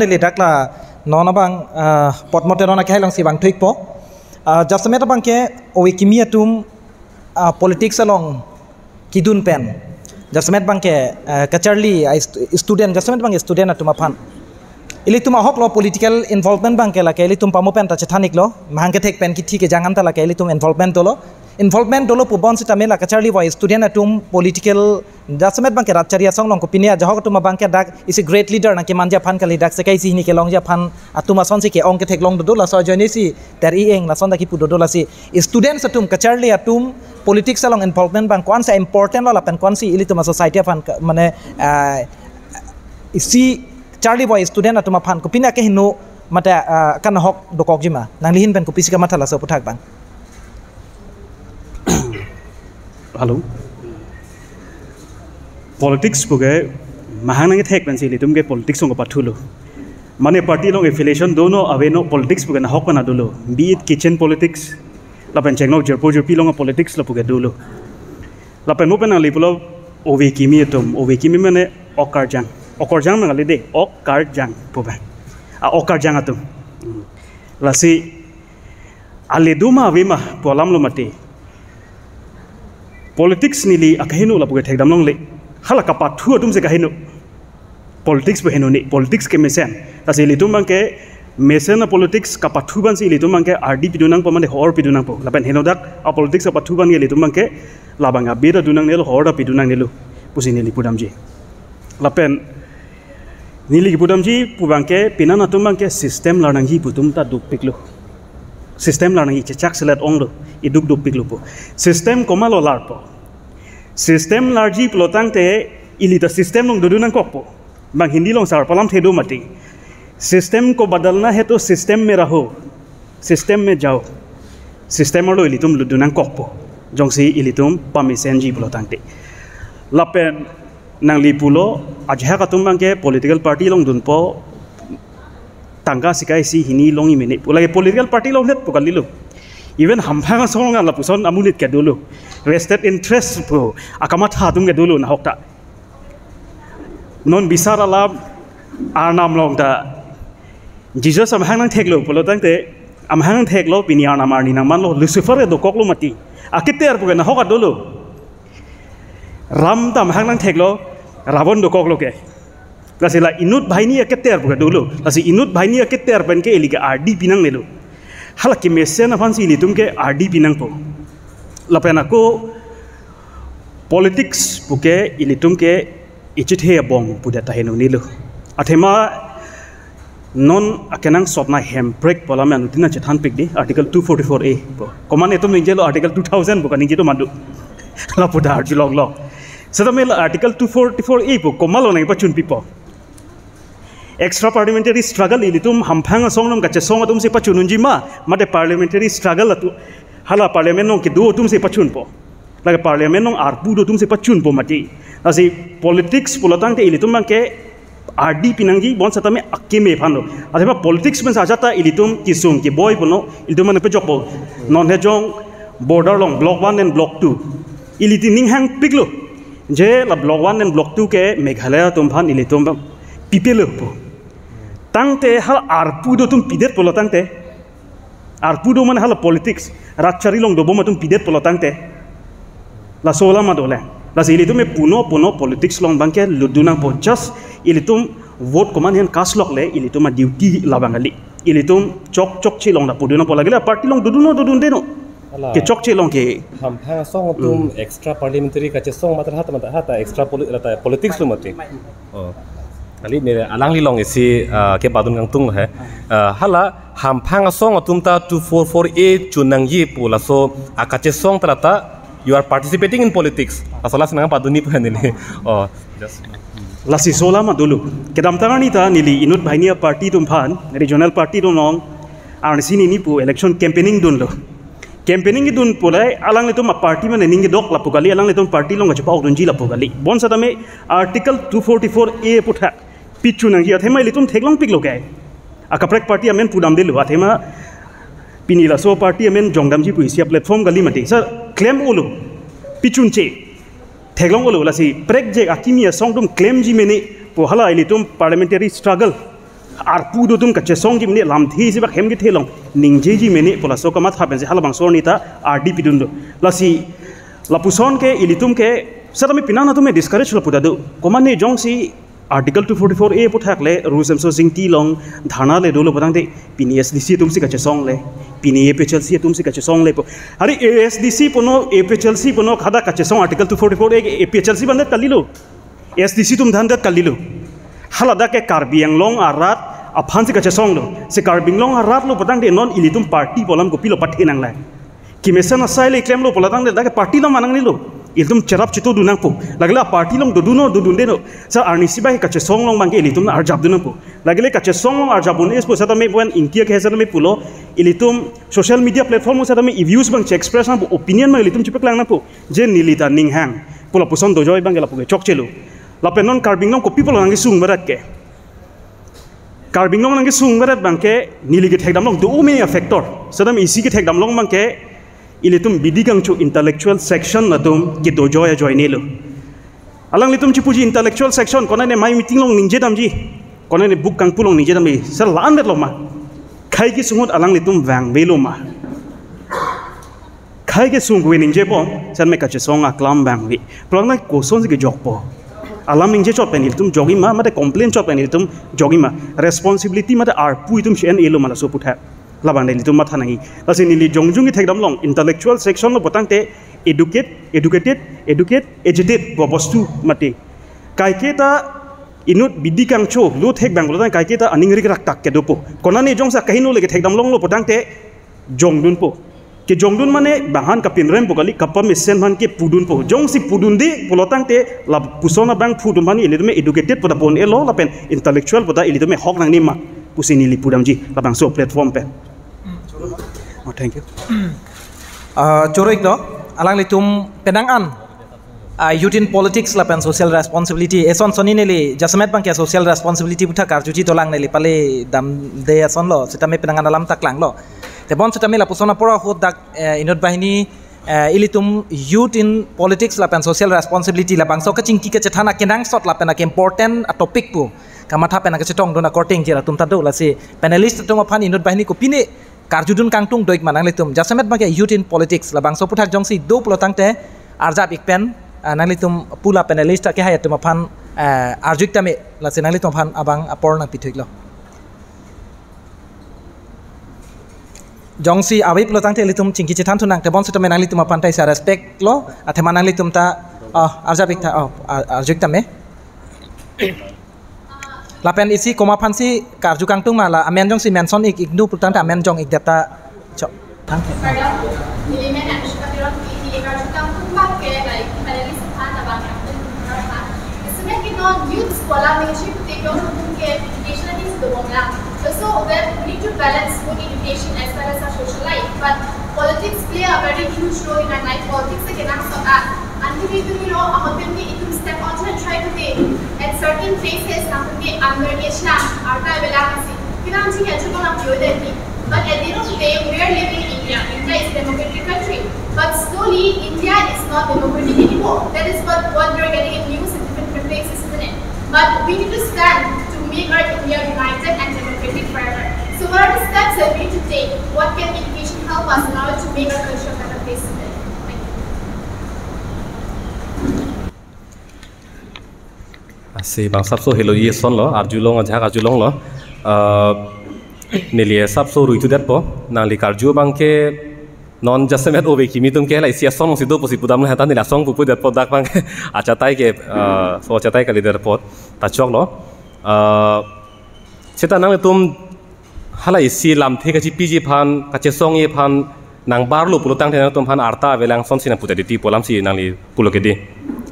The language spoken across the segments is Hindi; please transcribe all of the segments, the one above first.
apne le nona bang kimia tum politik salon kidun pen jasmet bangke ke kacharli student jasmet bang student atuma pan ili tuma hok lo political involvement bang ke la ke ili tum pamo pen ta lo mahang pen ki thik jangan ta la ke ili tum involvement to lo involvement to lo pu bon sita me la ka um political dasamet bang ke rat charia ya song long ko pinia jahok tuma bang dak is a great leader na ke manja phan kali dak se kai si ni ke long ja phan atuma son si ke ong long do la so join si ter i eng la son si students atum ka charli atum politics along involvement bang kon sa important lo la pen kon si ili tuma society phan mane eh, si Charlie boy student तुमा फान को पिना के हिनो मते कन हक डोकॉक जिमा नांगली हिन पेन को पिसिका माथा लासो पुथाक बां हेलो पॉलिटिक्स पुगे महान नगे थेक पेंसी ली तुमगे पॉलिटिक्स को पाठुलो माने पार्टी लोग एफिलेशन दोनों अवे नो पॉलिटिक्स पुगे ना हक दुलो be it kitchen politics lapen cheng no jerpo jerpi politics लो la दुलो लपन lapen mo pena lipulo owe kimi etum owe kimi mene okar okorjang nangali de okarjang pobe a okarjang atu lasi ale duma wima polam lo mati politics nili akahinu la puge thekdam long le hala kapa thu atum se kahinu politics pe henu ni politics ke mesen lasi le bang ke mesen politics kapa thu ban si litum bang ke rd pidunang pa mane hor pidunang po lapen henu dak a politics kapa thu ban ge le bang ke labanga beda dunang nilu hor da pidunang nelo pusini pudam ji lapen Nili pina pubangke pinan ke sistem ta duk dukpiklu. Sistem ji cecak selat onglo iduk dukpiklu po. Sistem komalo larpo. Sistem larji pelotang te ta sistem long nang kokpo. Bang hindi long sar palam thedo mati. Sistem ko badalna he, to sistem me रहो Sistem में ilitum सिस्टम लो nang तुम Jong si जोंसी इली तुम ji जी te. तांगते nang नांग अजहा कतुमंगे पॉलिटिकल पार्टी लोंग दुनपो तंगा सिकाइसी हिनी लोंग इमेने पुलागे पॉलिटिकल पार्टी लोंग लेत पुकली लो इवन हम्फांग सोंग आला पुसन अमुनित के दोलो वेस्टेड इंटरेस्ट पो अकमत हादुम के दोलो ना होक्ता नॉन बिसार आला आर नाम लोंग दा जीसस अमहांग नंग थेकलो पुलो तंगते अमहांग थेकलो पिनी आर नाम आरनी नाम लो लुसिफर दो कोकलो मती अकिते अर पुगे ना होका दोलो राम दा अमहांग नंग थेकलो रावण दो कोकलो के लासी ला इनुत भाई निया केते अरब गा दुलो लासी इनुत भाई निया केते अरब के एलि के आरडी पिनंग नेलो हला के मेसे न फांसी नि तुम के आरडी पिनंग तो लपेना को पॉलिटिक्स पुके इनि तुमके के इचित हे बोंग पुदा ता हेनु निलो अथेमा नॉन अकेनंग सपना हेम ब्रेक पोलामे अनुतिना चथान पिक दि आर्टिकल 244 ए कोमान एतम निजेलो आर्टिकल 2000 बुका निजेतो मादु लपुदा आर्जिलोग लॉ सदा article two forty four A पो कोमल पीपो एक्स्ट्रा पार्लियामेंटरी स्ट्रगल इली तुम हमफांग सोंग नम गचे सोंग तुम से पचुन उंजी मा माते पार्लियामेंटरी स्ट्रगल तु हला पार्लियामेंट नों के दो तुम से पचुन पो लगे पार्लियामेंट नों आरपू दो तुम से पचुन पो माते असे पॉलिटिक्स पुलतांग ते इली तुम के आरडी पिनंगी बोन सता में अक्के में फानो असे बा पॉलिटिक्स में साजाता इली तुम किसुम के बॉय बनो इली तुम ने पे नॉन हे जोंग बॉर्डर लोंग block one and block two इली ति निंग हैंग पिकलो je la block 1 and block 2 ke meghalaya tum phan ile tum pipel po tang te hal arpu do tum pider polo tang te arpu do mana hal politics ratchari long dobo bo matum pider polo tang te la sola ma dole la sili tum puno puno politics long bang ke luduna po chas ile tum vote command hen kas lok le ile tum duty labangali ile tum chok chok chi long da puduna polagila party long do dudun deno के चौक चेलों के हम हाँ सो तुम एक्स्ट्रा पार्लियामेंट्री का चेसो मत रहा मत रहा एक्स्ट्रा रहता है पॉलिटिक्स लो मते ओ खाली मेरे अलांग ली लोंग इसी के बादुन गंग तुम है हला हम फांग सो तुम ता फोर ए चुनंग ये पोला सो आकाचे सो तरता you are participating in politics असला लासी सोला मा दुलु केदम तांगनी पार्टी तुम फान रीजनल पार्टी दोनों आरसी नीनी इलेक्शन कैंपेनिंग दुनलो कैंपेनिंग की दुन है अलग ने लेते पार्टी में निंगे दोक लपू गली अलग लेते पार्टी लोग छपा उदुन जी लपू गली बोन सदा में article two forty four A पुठा पिचू नंगी अथे मैं लेते थेक लॉन्ग पिक लोग आए आ पार्टी अमेन पुदाम दिल अथे मा पिनी लसो पार्टी अमेन जोंगाम जी पुई सिया प्लेटफॉर्म गली मटे सर क्लेम उलो पिचुन चे थे लॉन्ग ओलो लसी प्रेक जे अकिमिया सोंग तुम क्लेम जी मेने पोहला आई लेते पार्लियामेंटरी स्ट्रगल आर पुदो तुम कच्चे सोंग जिमने लाम थी सिबा खेम गे थेलों निंजे मेने पोला सो कमा थापेन जे हला बंग सोर नीता आर डी पिदुंदो लासी लपुसोन के इलितुम के सतमे पिनाना तुमे डिस्करेज लपुदा दु कोमाने जोंसी article two forty four A पुथाकले रूल्स एम सोसिंग टी लॉन्ग धाना ले दोलो बदांगे पीनी एस डी तुम से कच्चे सॉन्ग ले पीनी ए पे चल सी तुम सी कच्चे सॉन्ग ले अरे ए एस डी सी पुनो ए पे चल खादा कच्चे सॉन्ग article two forty four A पे चल सी बंदे कर ली एस डी तुम धान दे कर हलदा के कार्बिंग रात अफान से कचे सौ से कार्बिंग रात लो पदांग नॉन इली तुम पार्टी पोलम गोपी लो पटे नंगला किमेसन असाइल इक्लेम लो पोलदांग दे पार्टी लो मांग लो इले तुम चेरा चितो दू नो लगला पार्टी लोग दुदू नो दुदू दे नो सर आर्नी सिबा के कचे सौ लोग मांगे इली तुम आर जाब दुनपो लगले कचे सौ लोग अर जाबुन इस पुसा तमें बोन के हेसर में पुलो इली तुम सोशल मीडिया प्लेटफॉर्म से तमें इव्यूज बंग एक्सप्रेस ओपिनियन में इली तुम चिपक लांग नो जे नीली ता हैंग पुला दो जो बंगे लपुगे चौक चेलू lapen non non ko people nang sung berat ke non nang sung berat bang ke nili ke thekdam long do umi a factor dam isi ke hekdam long bang ke ili tum bidigang chu intellectual section na tum ke do joya join nilo alang litum chi puji intellectual section kona ne mai meeting long ninje dam ji kona ne book kang pulong ninje dam ji sar lan bet lo ma khai ki sungot alang litum vang velo ma khai ke sung we ninje bom san me ka songa klam bang vi plong na ko son ge jok po alarming je chot penil tum jogi ma mate complain chot penil tum jogi ma responsibility mate arpu tum shen elo mala so putha labane litum matha nahi lasi nili jongjungi thekdam long intellectual section lo botangte educate educated educate educate bobostu mate kaiketa inut bidi kangcho lu thek banglo kaiketa aningrik rak tak ke dopo konani jongsa kahinu lege thekdam long lo botangte jongdun po ke jongdun mane bahan ka pinrem pokali kapam isen man ke pudun po jong si pudun di polotang te la pusona bang pudun mani ili me educated pada pon elo la pen intellectual pada ili me hok nang ni ma pusini li pudam ji la bang so platform pe oh thank you Ah choro ikno alang li tum penang an uh, youth in politics la pen social responsibility eson soni neli jasamet bang ke social responsibility butha karjuji tolang neli pale dam de eson lo sitame penang an alam taklang lo দেৱঞ্চিত আমি লাপোচনা পৰা অসুত দাক ইনোদ বাহিনী ইলিটুম ইউথ ইন পলিটিক্স লাপেন ছ'চিয়েল ৰেছপনচিবিলিটি লাপাং চকে চিংকি কে চেথানা কেনাংছত লাপেনাকে ইম্পৰ্টেণ্ট টপিক পু কামাথা পেনাকে চিটং দুনা কৰ টেংকি লাতুম তাতে ওলাইছে পেনেলিষ্ট তুম অফান ইনোদ বাহিনী কপিনে কাৰ্যুদুন কাংটুং দৈক মানাং লিতুম জাচেমেত মাকে ইউথ ইন পলিটিক্স লাপাং চপুঠাক জংচি দৌ পুলতাংতে আৰ্জা বিগ পেন নাংলিতুম পুলা পেনেলিষ্ট কেহাই তুম অফান আৰ্জুক তামে লাচে নাংলিতুম অফান আবাং আপৰ নাপি থৈ লওঁ jongsi awip lo tangte litum cingki citan tunang tebon suta menang litum pantai sa respect lo ate manang litum ta oh arja pikta oh arja arjuk me lapen isi koma pansi karju tung mala amen jong si menson ik ik du putan ta amen jong ik data cok tang Youth sekolah mengajar kita dalam mungkin education itu dua orang. So, web balance good education as well as our social life. But politics play a very huge role in our life. Politics again, so uh, until you know, we can step onto and try to be at certain places, we under Islam, our Kabila, but at the end of the day, we are living in India. India is a democratic country. But slowly, India is not democratic anymore. That is what, what we are getting in news in different places, isn't it? But we need to stand to make our India united and democratic forever. So what are the steps that we need to take? What can education help us in order to make our culture a better place today? Thank you. Asi bang sabso hello ye son lo arjulong ajak arjulong lo nelie sabso ruitu derpo nali karju bangke non jase met obe kimi tum kehla isia son sido posi pudam hata nila song pupu derpo dak bang achatai ke so achatai kali derpo ta chok lo Cita nang tum हालाई सी लामथे का पी जी फान काचे सों ये फान नंग बार लो पुलो तंग तुम फान आर्ता वेलांग सों सिना पुते दिती पोलाम सी नंग पुलो के दि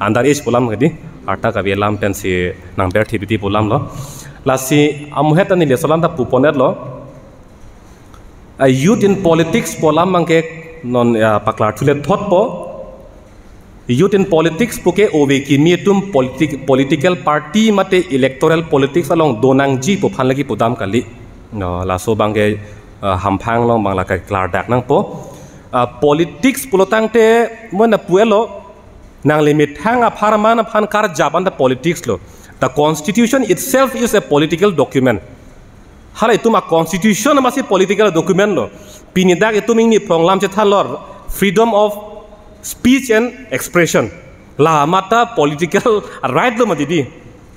अंदर एज पोलाम के दि का वेलाम पेन से ना बेर थे बिती पोलाम लो लासी अमुहे तनि ले सलाम ता पुपोनेर लो यूथ इन पॉलिटिक्स पोलाम मंगे नन पकला थुले थोत पो यूथ इन पॉलिटिक्स पुके ओवे की मी तुम पॉलिटिक पॉलिटिकल पार्टी मते इलेक्टोरल पॉलिटिक्स अलोंग दोनांग जी पुफान लगी पुदाम कली ลาสูบังเกอหัมพังลงบังลากกลาดักนั่งปุ๊ politics ปุ๊ลตั้งเตะเมื่อนปุ๋ยลนางลิมิตแห่งอภารมานอภันการจับันต์ politics ล the constitution itself is a political document ฮัลโหลทุ่มา constitution มาสิ political document ล์ปีนี้ดักทุ่มิงนี่พรองลามเจทัลล์ล์ freedom of speech and expression ลามาตา political right ล์มาดีดี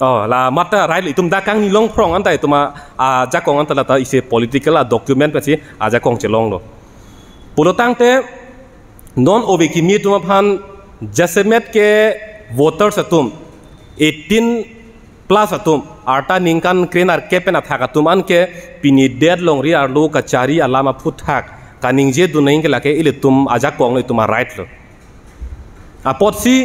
Oh, la mata right itum da kang ni long prong antai tuma a jakong antala ta ise political a document pasi a jakong chelong lo. Pulotang te non obeki mi tuma phan jasemet ke voters atum 18 plus atum arta ningkan kren ar kepen athaka tum an ke pini dead long ri ar lo kachari alama phuthak kaning je dunaing ke lake ile tum ajakong le tuma right lo. Apot si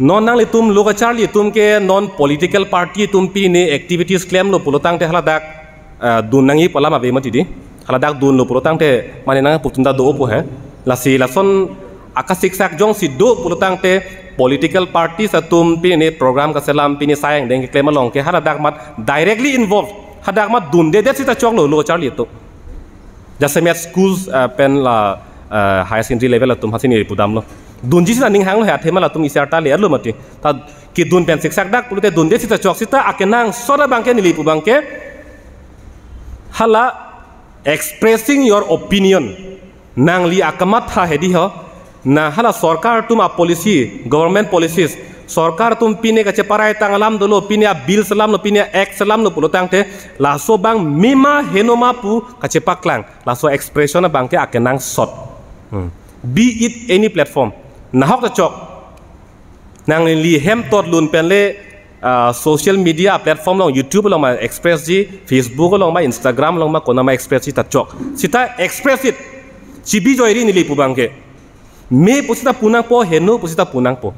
नॉन नांग लितुम लोकाचार लितुम के नॉन पॉलिटिकल पार्टी तुम पी ने एक्टिविटीज क्लेम लो पुलोतांग ते हला दाग दून नांग ही पला मावे मती दी हला दाग दून लो पुलोतांग ते माने नांग पुतुंदा दो पु है लसी लसन आका शिक्षक जोंग सी दो पुलोतांग ते पॉलिटिकल पार्टी सा तुम पी ने प्रोग्राम का सलाम पी ने सायंग देंग क्लेम लोंग के हला दाग मत डायरेक्टली इन्वॉल्व हला दाग मत दून दे दे सी ता चोंग लो लोकाचार लितु जैसे मैं स्कूल्स पेन ला हायर सेकेंडरी लेवल तुम हासिल नहीं पुदाम लो dun ji sita ning hang lo hea te ma la tung isi arta le alu mati ta ki dun pen sik sak dak pulu te dun jisi sita chok sita ake nang sora bangke ni lipu bangke hala expressing your opinion nang li akamat ha he di ho na hala sorkar tum a policy government policies sorkar tum pine ka che parai tang lam dolo pine a bill selam, lo pine a act selam, lo pulu tang te la so bang mima henoma pu ka che paklang la so expression a bangke ake nang sot hmm. be it any platform नाहक चौक ली हेम तो लुन पेले सोशल मीडिया प्लेटफॉर्म लो यूट्यूब लो मा एक्सप्रेस जी फेसबुक लो मा इंस्टाग्राम लो मा कोना मा एक्सप्रेस जी चौक सीता एक्सप्रेस इट चिबी जो इरी निली पुबांग के मे पुसीता पुनांग पो हेनो पुसीता पुनांग पो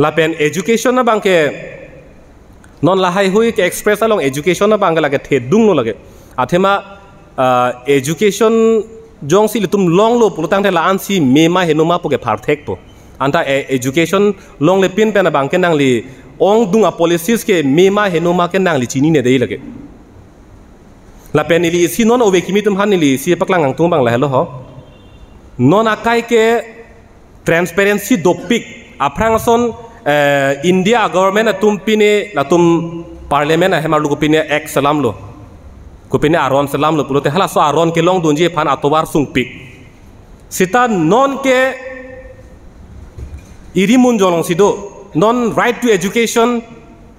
लापेन एजुकेशन ना बांग के नॉन लहाई हुई के एक्सप्रेस लो एजुकेशन ना बांग लगे थे दुंग लगे आथे मा एजुकेशन जों सिल तुम लोंग लो पुलो तांग थे लान सी मे मा हेनो मा पोके फार थेक पो अंता ए एजुकेशन लोंग ले पिन पेना बांके नांगली ओंग दुंग पॉलिसीज के मे मा हेनो मा के नांगली चीनी ने देई लगे ला पेन इली सी नोन ओवे किमी तुम हान सी पकलांग तुम बांग ला हेलो हो नोन आकाय के ट्रांसपेरेंसी दोपिक अफ्रांगसन इंडिया गवर्नमेंट तुम पिने ला तुम पार्लियामेंट हेमा लुगु पिने एक सलाम लो कपिने आरोन से लाम लपुरते हला सो आरोन के लोंग दुंजी फान अतोबार सुंगपिक सिता नॉन के इरिमुन जोलोंग सिदो नॉन राइट टू एजुकेशन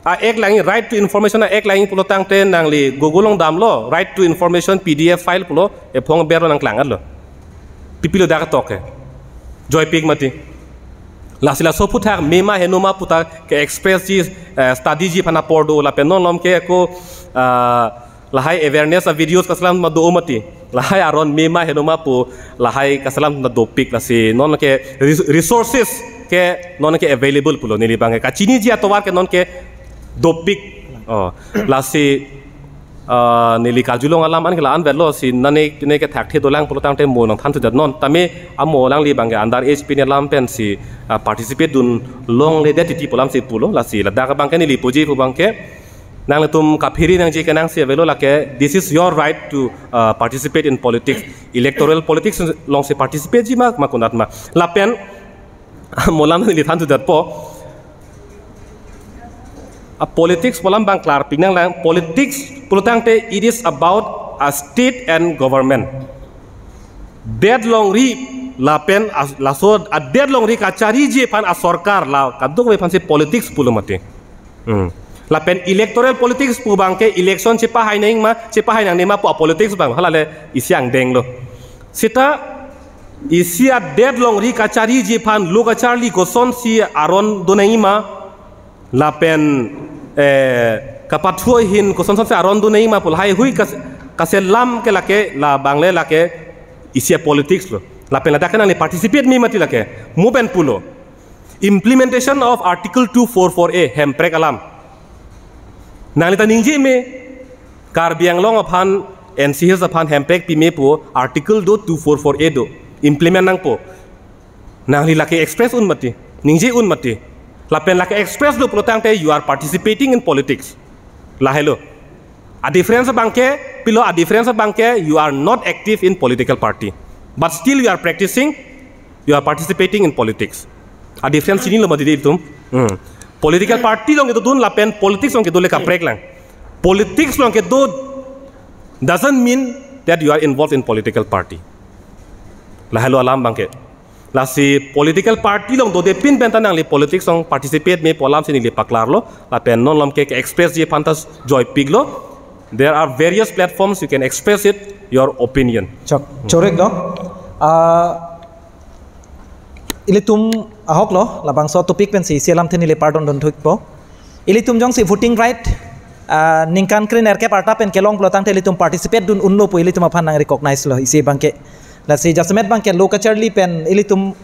आ एक लाइन राइट टू इन्फॉर्मेशन एक लाइन पुलो तांग टेन नांगली गोगोलोंग दामलो right to information PDF file पुलो ए फोंग बेरो नांग क्लांगर लो पिपिलो दाग तोक है जॉय पिक मती लासिला सोफु थाक मेमा हेनोमा पुता के एक्सप्रेस जी स्टडी जी फना पोर्डो ला पेनो लम के को lahai awareness a videos kasalam ma do mati lahai aron mema henoma pu lahai kasalam na do pik lasi non ke resources ke non ke available pulo nili bangai ka chini jia towar ke non ke do pik oh lasi nili kajulong alam an kala an velo si nane ne ke thakthi dolang pulo tang te mo nang than tu jat non tame a mo lang li bangai andar hp ne lam pen si participate dun long le de titi pulam si pulo lasi ladak bangke nili puji pu bangke nang tum kaphiri nang ke nang sia velo lake this is your right to uh, participate in politics electoral politics long se participate ji mak makunat ma pen molam ni lithan tu po. a politics molam bang klar pinang lang politics pulutang te it is about a state and government Dead long ri la so a dead long ri chari je pan a sarkar la kaduk ve pan se politics pulumate hmm लापेन इलेक्टोरल पॉलिटिक्स पु के इलेक्शन चिपा हाई नहीं मा चिपा हाई नहीं मा पु पॉलिटिक्स बांग हलाले इसी आंग देंग लो सिता इसी आ डेड लॉन्ग री कचारी जी लोग अचार ली गोसन सी आरोन दो नहीं मा लापेन ए कपाठुओ हिन गोसन सबसे आरोन दो नहीं मा पुल हाई हुई कस कसे लाम के लाके ला बांगले लाके इसी पॉलिटिक्स लो लापेन लाके ना ने पार्टिसिपेट मी मती लाके मुबेन पुलो implementation of article to four four ए हेम्प्रेक अलाम नालिता निजे में कार्बियांगलोंग अपन एन सी एस अपन हेम्पेक पीमे पो आर्टिकल दो टू फोर फोर ए दो इम्प्लीमेंट नंग पो नाली लाके एक्सप्रेस उन्मति निजे उन्मति लापेन लाके एक्सप्रेस दो प्रोटांग टे you are participating in politics ला हेलो आ डिफरेंस बांके पिलो आ डिफरेंस बांके you are not active in political party but still you are practicing you are participating in politics आ डिफरेंस चीनी लो मदी दी तुम पॉलिटिकल पार्टी तो दोन लापेन पॉलिटिक्स लोग दोन लांग पॉलिटिक्स लोग दो doesn't mean that you are involve in political party हेलो अलाम बांके लासी पॉलिटिकल पार्टी लोग दो दे पिन पेन ताना ले पॉलिटिक्स लोग पार्टिसिपेट में पोलाम से निले पकलार लो ला पेन नॉन लम के एक्सप्रेस ये फांतस जॉय लो there are various platforms you can express it your opinion चोरेक दो ili tum ahok lo labang so topic pen si silam teni le pardon don thuk po ili tum jong si voting right uh, ningkan kren erke parta pen kelong lo tang teli tum participate dun unlo po ili tum apa nang recognize lo isi bangke la si jasmet bangke lo kacerli pen ili tum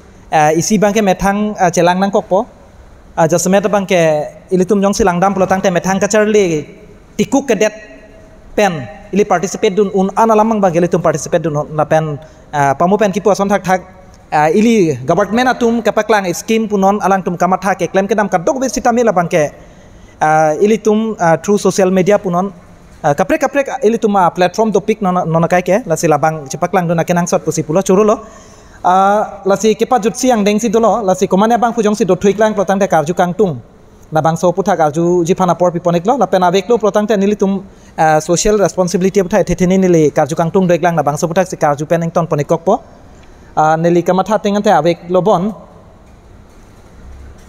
isi bangke metang celang nang kok po uh, jasmet bangke ili tum jong si langdam lo tang metang kacerli tikuk kedet pen ili participate dun un analamang bangke ili tum participate dun na pen pamu pen kipu asontak tak ili government atum kapaklang scheme punon alang tum kamatha ke claim ke nam kadok be sitame labang ke ili tum through social media punon kapre kapre ili tuma platform topic nonakai ke lasi labang chipaklang dona kenang sot pusipulo churulo lasi kepa jutsi ang dengsi dolo lasi komane bang pujong si dothoi klang protang de karju kangtung na bang so putha karju jipana por piponek lo la pena veklo protang te nili tum social responsibility puthai thetheni nili karju kangtung doiklang na bang so puthak si karju peneng ton ponekok po nelikamata tengan te awek lobon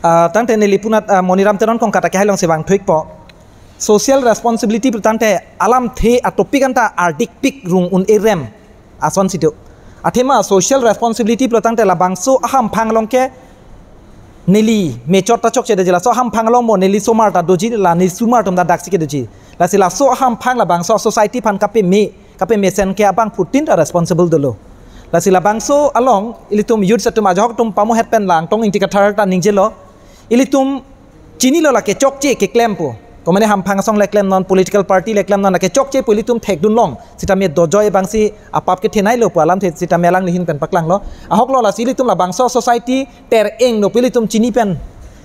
tan tante nelipunat moniram teron kong kata kahilong sebang tuik po social responsibility te alam the topic anta ardik pik rung un erem ason situ athema social responsibility tante labangso aham panglongke neli mechor ta chok chede jela so ham phanglong mo neli somar ta doji la ni sumar tom da daksi ke doji la sila so ham phangla bang so society phan kape me kape mesen ke abang putin responsible dolo la sila bangso along ilitum yud satum ajok tum pamu het pen lang tong intika thar ta ningje lo ilitum chini lo la ke chok che ke klem po to mane ham phang song la klem non political party la klem non la ke chok che po ilitum thek dun long sita me dojoi bangsi apap ke thenai lo po alam the sita melang lihin pen paklang lo ahok lo la silitum la bangso society ter eng no pilitum chini pen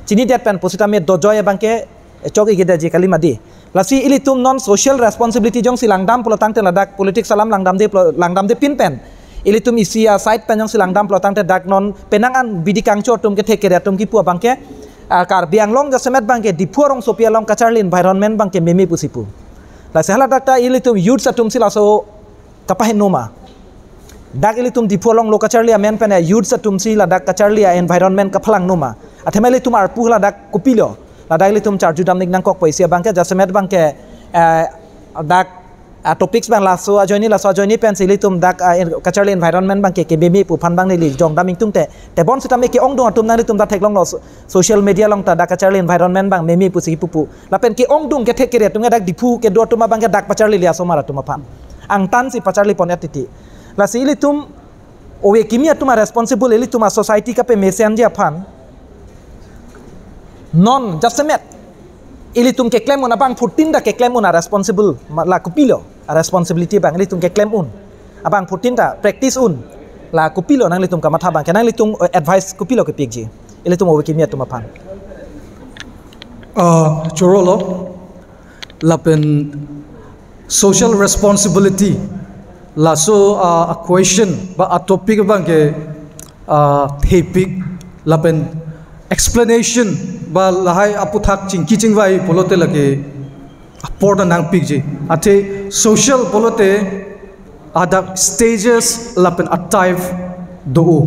chini det pen po sita me dojoi bangke chok ige da ji kalima di lasi ilitum non social responsibility jong silang dam pulo tang te ladak politics salam langdam de langdam de pin pen tum isia ya, sait tanjong silangdam pelotang te dagnon penangan bidikang tum ke theke tum ki pua bangke ah, kar biang long ja semet bangke dipuarong sopia long lin environment bangke memi pusipu la sehala dakta ilitum youth satum silaso kapahin noma dak ili tum dipolong lo kacharlia men pene yut sa tum si la dak kacharlia environment ka noma. numa athemeli tum ar puhla dak kupilo la dak ili tum charju dam nik nang kok paisia bangke jasemet bangke eh, dak Uh, topics bang laso joini laso joini, pen sili tum dak uh, kacharli environment bang ke ke bemi pu pan bang nili jong daming tung te te bon sita me ke ong dong tum nani tum dak tek long social media long ta dak kacharli environment bang memi pu si pu pu la pen ke ong dung ke tek kere re dak dipu ke dua tuma bang ke dak pacharli li li aso mara tuma pan ang tan si pacharli li pon atiti ya la sili tum owe kimia tuma responsible eli tuma society ka pe mesian dia pan non just a met ili tum ke klemon ona bang 14 da ke klemon ona responsible la kupilo responsibility bang li tung ke claim un abang putin ta practice un la kupilo nang li tum ka matha bang kanang li tung advice kupilo ke pik ji ele tum wiki mia tum apan uh chorolo lapen social responsibility la so uh, a question ba a topic bang ke uh thepik lapen explanation ba lahai aputhak chingki chingwai polote lage aporda nang pigji ate social polote ada stages lapen attive do o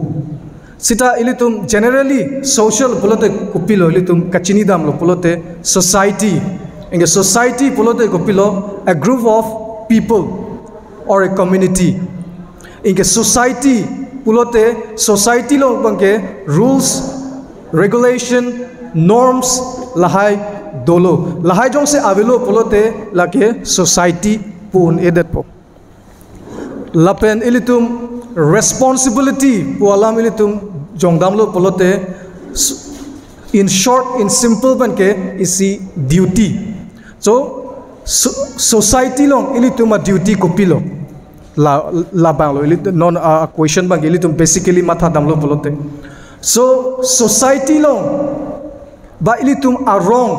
sita ilitum generally social polote kupilo ilitum kachini damlo polote society inge society polote kupilo a group of people or a community inge society polote society lo bangke rules regulation norms lahai dolo lahai jong se avilo polote lake society pun edet po lapen ilitum responsibility pualam ilitum jongdamlo polote in short in simple banke isi duty so society long ilituma duty kopilo la la banglo ilit non a question bang ilitum basically matha damlo polote so society long ba ilitum a wrong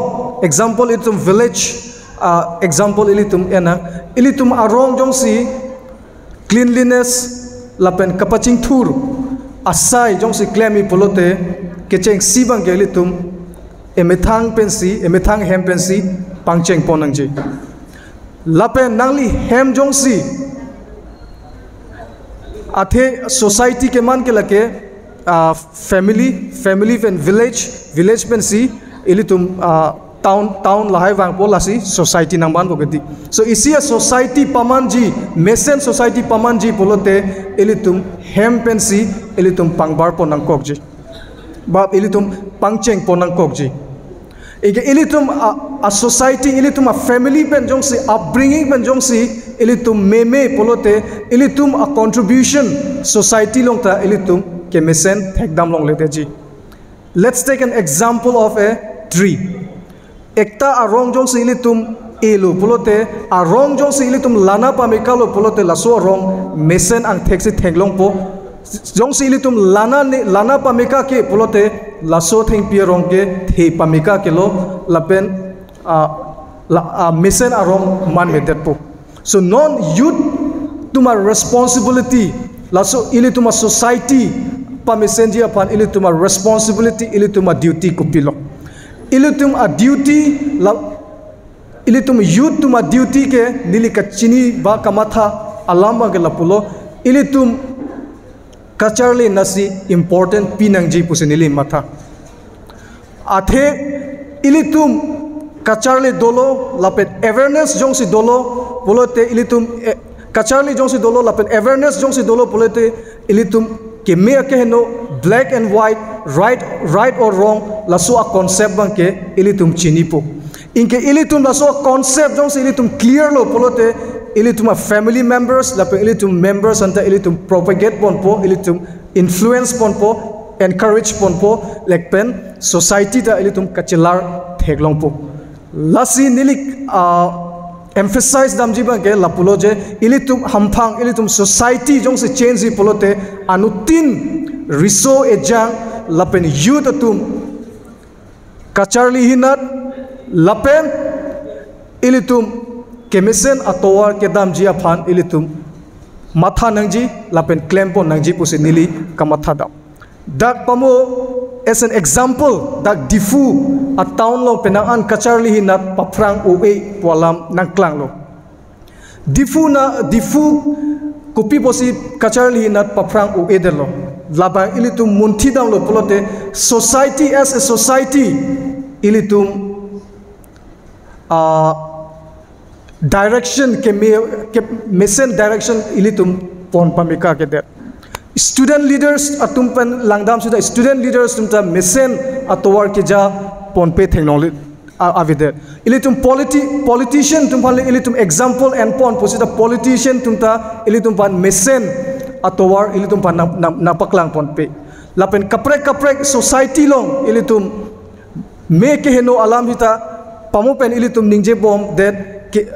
example itum village uh, example ilitum ena ilitum arong jong si cleanliness lapen kapaching thur asai jong si claimi polote kecheng sibang ge ilitum emethang pensi emethang hem pensi pangcheng ponang ji lapen nangli hem jong si athe society ke man ke lake uh, family family pen village village pensi ilitum uh, town town lahai wang pol asi society namban ko gedi so isi society pamanji mesen society pamanji polote elitum hempensi elitum pangbar ponang kokji ba elitum pangcheng ponang kokji ege elitum a, a society elitum a family pen jongsi upbringing pen jongsi elitum meme polote elitum a contribution society longta elitum ke mesen thekdam long leteji let's take an example of a tree ekta a rong jong si polote ilu pulote a jong si lana pamika mekalo pulote laso rong mesen ang theksi thenglong po jong si lana ne lana pa meka ke pulote laso theng pi rong ke the pa meka ke lo lapen a la a mesen a man medet po so non youth tuma responsibility laso ili tuma society pa mesendia pan ili tuma responsibility ili tuma duty ko pilok इलुतुम अ ड्यूटी इलुतुम तुम अ ड्यूटी के निली कच्चिनी बा मथा अलाम के लपुलो इलुतुम कचरली नसी इम्पोर्टेंट पी जी पुसे निली मथा आथे इलुतुम कचरली दोलो लपेट अवेयरनेस जों सी दोलो बोलोते इलुतुम कचरली जों सी दोलो लपेट अवेयरनेस जों सी दोलो बोलोते इलुतुम के मे के नो black and white right right or wrong lasu a concept bang ke ili tum chini po inke ili tum lasu a concept dong se ili tum clear lo polote ili tum a family members lape ili tum members anta ili tum propagate pon po ili tum influence pon po encourage pon po like pen society ta ili tum kachilar theglong po lasi nilik a emphasize dam jiba ke lapulo je ili tum hamphang ili tum society jong se change hi polote anutin riso ejang lapen yut atum kacharli hinat lapen ilitum kemisen atowar kedam jia aphan ilitum matha nangji lapen klempo nangji pusi nili kamatha da dak pamo as an example dak difu a town lo penangan kacharli hinat paprang oe pualam nangklang lo difu na difu kupi posi kacharli hinat paprang oe de lo laba ilitum munti daun lo pulote society as a society ilitum uh, direction ke me ke mission direction ilitum pon pamika ke der student leaders atum pan langdam su da student leaders tum ta mission atowar ke ja pon pe thing nol avide ilitum politi politician tum pan ilitum example and pon posita politician tum ta ilitum pan mission atowar ili tum pa napak lang pon pe. lapen kaprek kaprek society long ili make meke heno alam hita pamupen ili tum ningje bom that ke,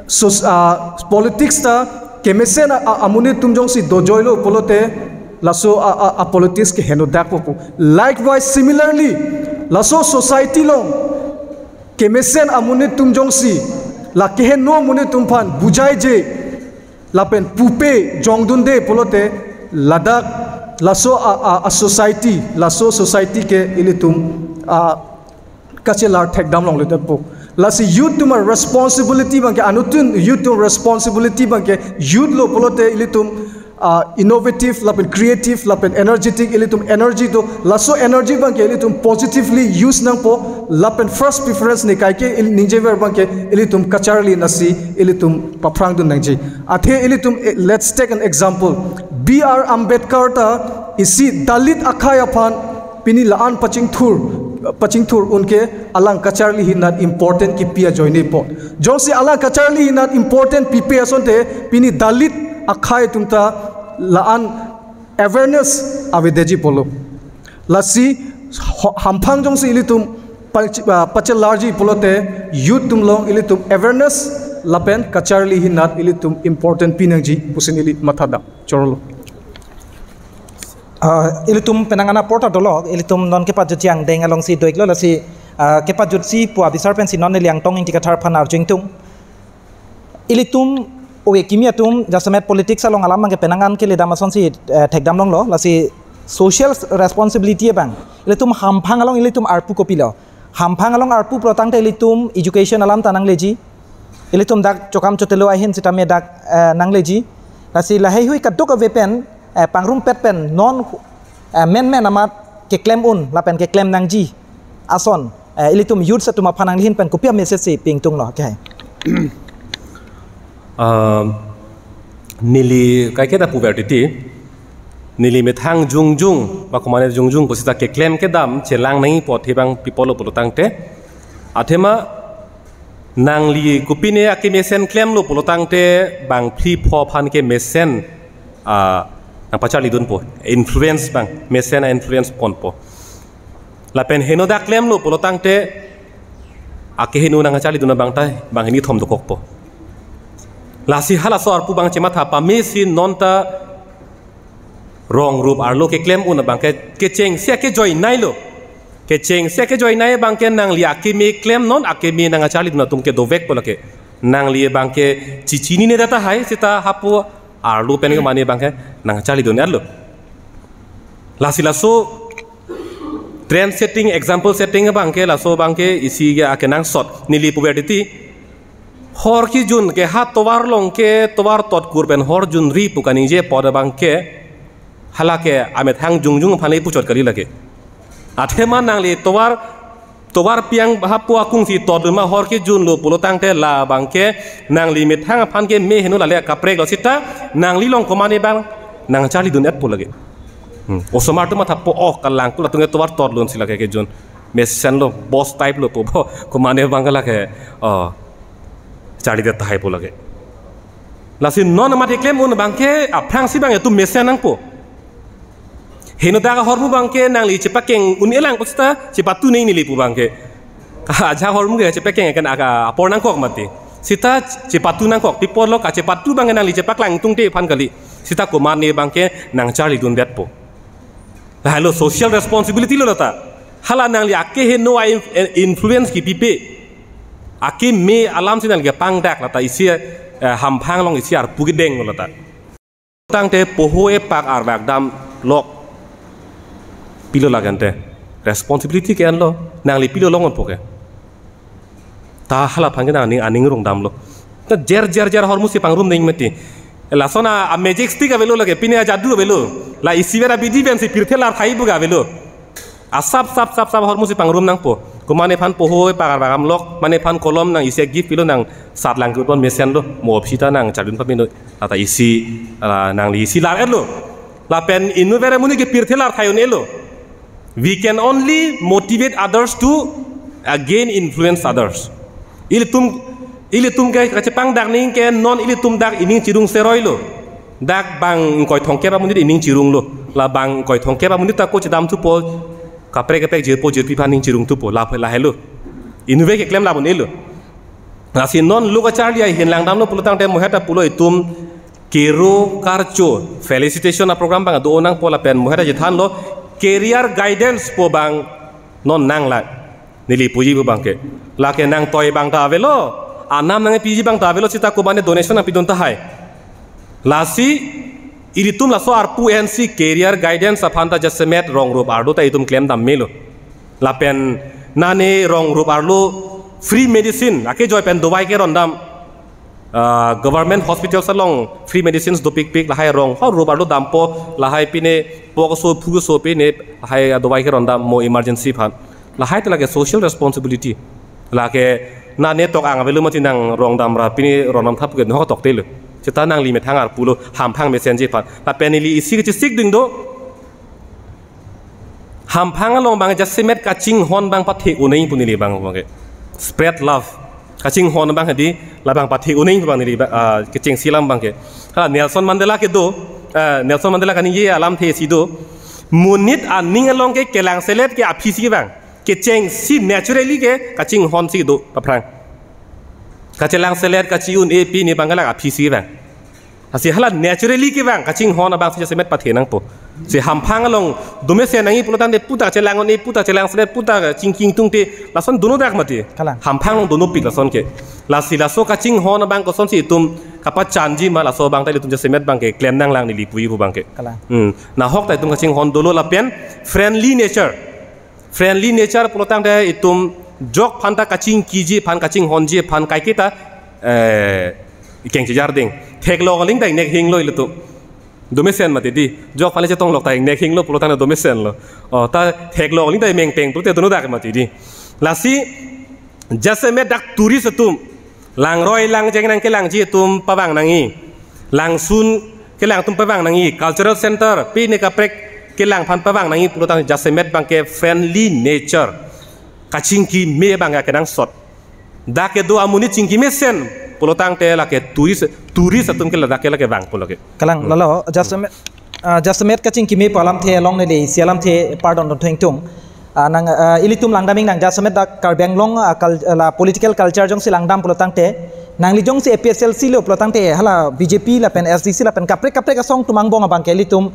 politics ta kemesen amuni tum jong si dojoilo polote laso a, a, a politics ke heno dakpo likewise similarly laso society long kemesen amuni tum jong si la kehen no mune tumphan bujai je lapen pupe jongdun de polote ladak laso a, a, a society laso society ke ilitum a kache la thek dam long lutep po lasi youth tumar responsibility bangke anutun youth tum responsibility bangke youth lo polote ilitum innovative lapen creative lapen energetic ili tum energy do laso energy bang ke ili tum positively use nang po lapen first preference ni kai ke ili ninje ver bang ke ili tum kacharli nasi ili tum paprang dun nangji athe ili tum let's take an example br ambedkar ta isi dalit akhaya phan pini laan paching thur paching thur unke alang kacharli hi not important ki pia joine po jonsi alang kacharli hi not important ppson te pini dalit আশাই তুমটা লান এৱেৰনেছ আবি দেজি পলো লাচি হামফাং জং ইলি তুম পাচে লাৰ্জি পলতে ইউ তুম লং ইলি তুম এৱেৰনেছ লাপেন কাচাৰলি হি নাট ইলি তুম ইম্পৰ্টেণ্ট পিনং জি পুচিন ইলি মাথা দাম চৰলো ইলি তুম পেনাঙানা পৰ্টা দলক ইলি তুম নন কেপাত জ্যোতি আং ডেঙা লং চি দৈক লৈ লাচি কেপাত জ্যোতি পোৱা বিচাৰ পেঞ্চি নন ইলি আং টং ইং টিকা Thar โอเคกิมีตุมจะสมัย p olitics อะลงอะลรมันก็เป็นงานเคลียดามาสันสิเท็กดัมลงล่ะแล้วสิ social responsibility เบ้งเลยตุมหามพังอะไรลงเลยตุมอาร์พูก็พิลล์หามพังอะไรลงอาร์พูประทังเต่เลยตุม education อะไรมันตานังเลยจีเลยตุมดักจกามจุดเลวไอเห็นสิทามีดักนังเลยจีแล้วสิล่ะเฮ้ยกัดดุกเวเป็นปังรุมเป็ดเป็น non แมนแมนอามาเกคลมอุ่นล่ะเป็นเกคลมนังจีอาสอนเลยตุมยุดสัตตุมาพานังเลยเห็นเป็นกูเปยเมสเซจีปิงตุงล้อแก nili kai ke da pu ver ti nili me thang jung jung ba ko mane jung jung ko sita ke klem ke dam che lang nai po the bang pipolo polo tang te athema nang li kupine ake mesen klem lo polo tang te bang phi pho phan ke mesen a nang pacha li dun po influence bang mesen influence pon po la pen heno da klem lo polo tang te ake heno nang cha li dun bang tai bang hini thom do kok po lasi hala so arpu bang chema thapa mi si non ta rong rup arlo ke klem una bang ke ke cheng sia ke join nai lo ke cheng sia ke join nai bang ke nang lia ke mi klem non a ke mi nang achali na tum ke dovek pola ke nang lie bang ke chichini ne data hai sita hapu arlo pen ke mani bang ke nang achali do ne arlo lasi laso trend setting example setting bang ke laso bang ke isi ge akenang shot nili puberty हर की जुन के हा तोवार लंके तोवार तत्कुरपेन हर जुन री पुकानी जे पद बांके हालाके आमे थांग जुंग जुंग फाने पुचत करी लगे आठे मा नांगले तोवार तोवार पियांग बहा पुआ कुंसी तदमा हर की जुन लो पुलो तांगते ला बांके नांगली मे थांग फानके मे हेनु लाले कापरे गसिता नांगली लंग कमाने बां नांग चाली दुनेत पु लगे ओसमार तो माथा पो ओ कलांग कुला तुंगे तोवार तोर लोन सिलाके के जुन मेसन लो बॉस टाइप लो पुबो कमाने बांगला के अ cari tahai po lage lasi non mati klem un bangke aprang si bang tu mesa nang po heno daga hormu bangke nang li cepak keng un elang posta cepat tu nei nili pu bangke aja hormu ge cepak keng akan aga apor nang kok mati sita cepat tu nang kok pipor lo ka tu bang nang li cepak lang tung te pan kali sita ko bangke nang cari dun bet po halo social responsibility lo lata Halah nang li akke he influence ki pipe aki me alam sinal ge dak lata isi eh, ham phang long isi ar pugideng lata tang te poho e pak ar bak dam lok pilo lagan te responsibility ke an lo nang li pilo longon poke ta hala phang na aning aning rong dam lo ta jer jer jer hor si pang rum ding meti la sona a magic stick avelo lage pine jadu avelo la isi vera bidi ben si pirthel ar avelo asap sap sap sap hormu musi pangrum nang po kumane pan po hoi pagar bagam lok mane pan kolom nang isi gif pilo nang sat lang kipon mesian lo mo psita nang chadun pa minu ata isi nang li isi lar lo la pen inu vere muni ke pirthe lar thayon nelo we can only motivate others to again influence others ili tum ili tum ke kache pang dak ning ke non ili tum dak ini cirung seroi lo dak bang koi thongke ba muni ini cirung lo la bang koi thongke ba muni ta ko chadam tu po kaprek kaprek jerpo jerpi pani jirung tu po la phe la helo inuvek eklem la bon elo nasi non luka charli ai hin langdam no pulutang te moheta pulo itum kero karcho felicitation a program bang do onang pola pen moheta jithan lo career guidance po bang non nang la nili puji bu bang ke la ke nang toy bang ta avelo anam nang piji bang ta avelo chita ko bane donation apidon ta hai lasi อีริทุมลาสวาร์พูเอ็นซีเคเรียร์ไกด์เดนส์ผ่านตาจัสเซเมตรองรูปอาร์ดูแต่อีทุมเคลมดัมเมลุลาเป็นนานีรองรูปอาร์ลูฟรีเมดิซินอาเคจอยเป็นดูไยเกอร์รอนดัมกัฟเวอร์เมนต์ฮอสพิทอลสัลองฟรีเมดิซินส์ดูปิกปิกลาไฮรองฮอรรูปอาร์ลูดัมโปลาไฮปีเน่ปอกสูบผู้กสูบปีเน่ไฮดูไยเกอร์รอนดัมโมอิมเมอร์เจนซีผัานลาไฮต์ลาเก่โซเชียลรับผิดชอบลิตี้ลาเก่นานีตกอ่างเวลุมาที่นั่งรองดัมราปีเน่รอนดัมทับเกิดนึวตกเตลุ chita nang li me thang ar pulo ham phang me sen ji pan pa penili isi chi sik ding do ham phang long bang ja simet ka ching hon bang pathe unai punili bang bange spread love ka ching hon bang hadi la bang pathe unai bang ni ba ke ching silam bang ke ha nelson mandela ke do nelson mandela ka ni ye alam the si do munit a ning along ke kelang selet ke aphi si bang ke cheng si naturally ke ka ching hon si do pa prang kachi lang selet kachi yun e pi ni bang la ka pc bang asi hala naturally ki bang kaching hon abang se semet pathe nang po se ham phang long dume se nang puta de puta che lang ni puta che lang selet puta ching king tung te la son dono dak mate ham phang long dono pik la son ke la si la so kaching hon abang ko son si tum kapa chanji ma la so bang tai tum je semet bang ke klem nang lang ni li pui bu bang ke um na hok tai tum kaching hon dolo la pen friendly nature friendly nature pulotang de itum jok phanta kaching kiji phan kaching honji phan kai kita keng jar ding thek lo ling dai nek hing lo ilu domesian mati di jok phale che tong lok tai nek hing lo pulo ta na domesian lo o ta thek lo ling dai meng peng tu te tunu dak mati di lasi jase me dak turi se tum lang roi lang jeng nang ke lang ji tum pawang nang i lang sun ke lang tum pawang nang i cultural center pi ne ka prek ke lang phan pawang nang i pulo ta jase met bang ke friendly nature ka chingki me banga nang sot dake do amuni chingki me sen tang te la ke turis turis atun ke ke la ke bang ke. kalang hmm. lalo just uh, just met ka chingki me palam the long ne le sialam the pardon don thank uh, uh, tum Anang, ilitum langdaming nang just met dak kar benglong kal la political culture jong si langdam polotang te nang lijong si APSLC silo pulotang te hala BJP la pen SDC la pen kapre kapre ka song tumang bong bang ke litum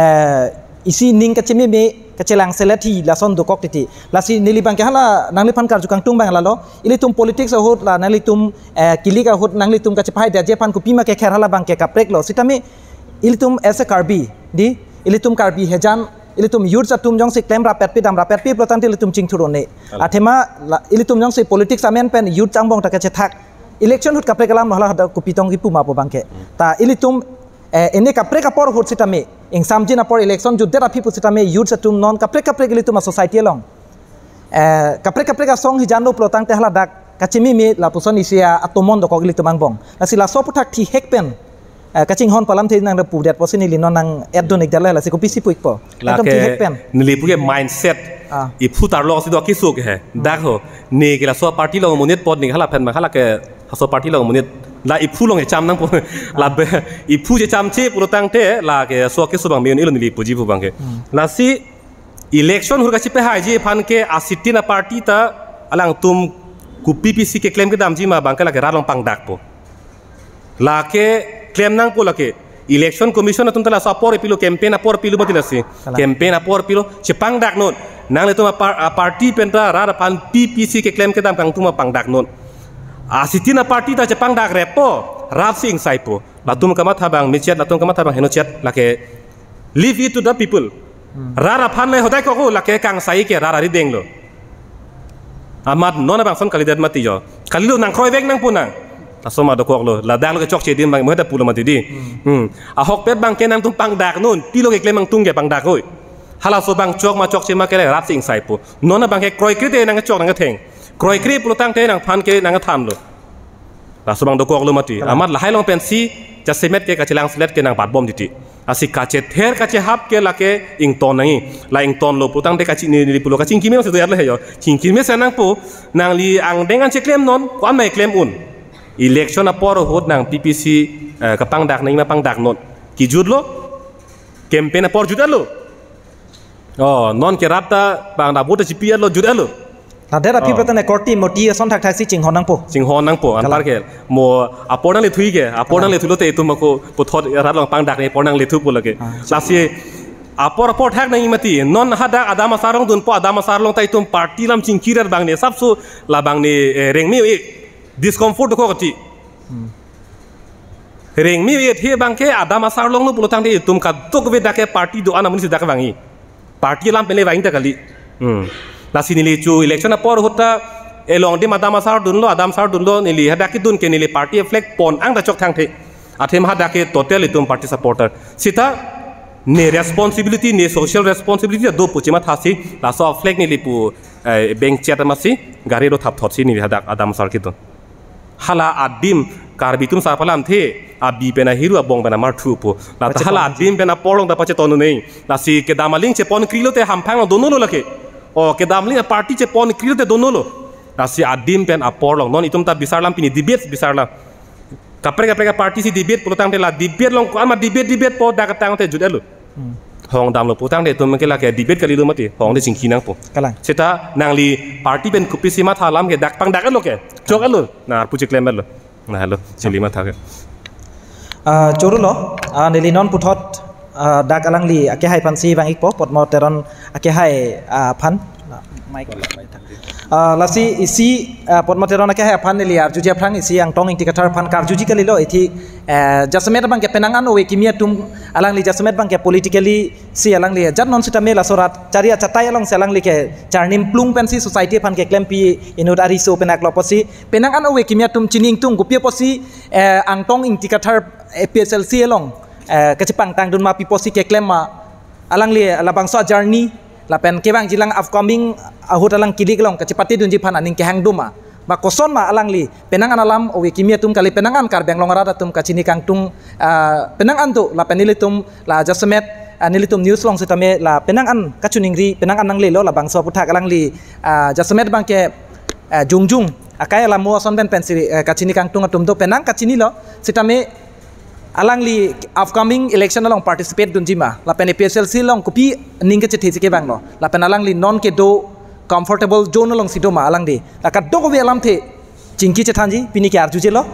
eh isi ning kache me me kache lang sela thi la son dokok ti ti la si nili bang ka hala nangli phan kar jukang tung bang la lo ili tum politics a hot la nangli tum kili ka hot nangli tum kache phai da je phan ku pima ke kher hala bang ke ka prek lo sita me ili tum as a karbi di ili tum karbi hejan ili tum yur sa tum jong se claim rapet pi dam rapet pi plotan ti ili tum ching thuro ne athema ili tum jong se politics amen pen yur chang bong ta kache thak election हुट कापरे कलाम নহলা হদা কুপিতং কি পুমা পবাংকে তা ইলিতুম ene kapre kapor hur sitame ing samjin apor election judde rafi pusitame youth satum non kapre kapre gili tuma society long kapre kapre ka song hijano plotang tehla dak kachimi mi la puson isia atomon dokok gili tumang bong asila so puthak thi hekpen kaching hon palam the nang pu det posin li nonang eddonik dala la siko pisi puik po atom thi hekpen nilipu ke mindset ifu tar lo sido kisu ke dakho ne gila so party lo munit pod ni khala pen ma khala ke so party lo munit La इफू long चाम नंग la be ipu je cham che puro tang te la ke के ke subang me ni ni puji pu bang ke hmm. la si election हुरगा छिपे हाय जे फान के आ सिटी ना पार्टी ता अलांग तुम कु पीपीसी के क्लेम के दाम जी मा बांका लाके रालोंग पांग डाक पो ला के क्लेम नंग पो ला के इलेक्शन कमीशन तुम तला सपोर पिलो कैंपेन अपोर पिलो बतिला से कैंपेन अपोर पिलो छिपांग डाक नोन नांग ले तुम पार्टी पेंटा रा रा पान पीपीसी के क्लेम के दाम कांग तुम पांग डाक नोन asiti na party ta chapang dak repo rap sing saipo latum kama thabang michet latum kama thabang heno chet lake leave it to the people rara phan nai hodai ko lake kang sai ke rara ri denglo amat non abang son kalidat mati jo kalilu nang khoi bek nang punang asoma do koklo la dang ke chok che din bang mo ta pulo mati di hm a hok pet bang ke nang tum pang dak nun pilo ke mang tung ge pang dak hoi hala so bang chok ma chok che ma ke rap sing saipo non abang ke kroi krite nang chok nang ke theng kroy kri tang te nang phan ke nang tham lo la subang do ko lo mati amar la hailong pensi ja semet ke kachilang slet ke nang batbom diti asi kache ther kache hap ke lake ing ton nangi la ing ton lo putang de kachi ni ni pulo kaching kimi se do yar le yo king kimi se nang po nang li ang dengan che claim non ko an mai claim un election por hot nang ppc eh, kapang dak nang ma pang dak non ki jud lo campaign por jud lo oh non ke rapta bang da bota chi lo jud lo na dera pi pratan ekor ti mo ti son thak thak si ching honang po ching honang po an par ke mo aporna le thui ke aporna le thulo te tu mako po thot rat long pang dak ne porna le thu po lage lasi apor apor thak nai mati non hada adama sarong dun po adama sarlong tai tum parti lam ching kirar bang ne sab su la bang ne reng mi e discomfort ko ti reng mi e the bang ke adama sarlong lu pulo tang de tum ka tok ve dake parti do ana mun si dak bangi parti lam pele bang ta kali hmm nasinili chu election apor hota elong di madam asar dunlo adam sar dunlo nili hadaki dun ke nili party flag pon ang da chok thang the athem hadaki total itum party supporter sita ne responsibility ne social responsibility do puchima thasi laso flag nili pu bank chat masi gari ro thap thotsi nili hadak adam sar ki dun hala adim karbitum sapalam the a bi pena hiru a bong pena mar thu po la hala adim pena porong da pache tonu nei la si ke damaling che pon krilo te hampang dono lo lake O, oh, kedamli na party che pon krilte loh. rasi adim pen aporlong non itum ta bisarlam pini dibet bisarlam. Kapre kapre parti si dibet putang te la dibet long ko ama dibet dibet po da katang te judelo. Hmm. Hong dam lo putang te tum ke la ke dibet kali loh, mati. Hong de singki nang po. Kalang. Seta nang li parti pen kupi sima thalam ke dak pang dak lo ke. Jok lo. Na Nah, loh. lo. Na ke. Ah, coba loh? Ah, nelayan putot. Ah, dak alang li ake hai pan si bang ikpo pot mo teron ah, ah, ake hai pan lasi isi pot mo teron ake hai pan li ar juji phang isi ang tong ingti pan kar juji kali lo ithi eh, jasmet bang ke penangan owe kimia tum alang li jasmet bang ke politically si alang li eh, jat non sita mela sorat charia chatai alang alang li ke charnim plung pen si society pan ke klem pi inod ari so penak lo posi penangan owe kimia tum chining tung kupia posi eh, ang tong ingti kathar PSLC along Eh, Kecipang, tang dun mapi posi ke klema alang li labang so journey lapen kebang jilang upcoming ahut alang kidik long kecepati dun jipan aning kehang duma ma koson ma alang li penangan alam o kimia tum kali penangan kar beng longrada tum kacini kang tung penangan tu lapen nili tum la jasemet anilitum news long sitame la penang an kachuning ri penang an nangle lo la so puthak lang li jasmet bang ke jungjung jung akaya lamu son ben pensiri eh, kacini kang tunga tu, penang kacini lo sitame alangli upcoming election along participate dunjima la pen PSLC long kopi ningke che these ke bangno la pen alangli non ke do comfortable zone along sidoma alangdi la ka do be alam the chingki che thanji pini ke arju jelo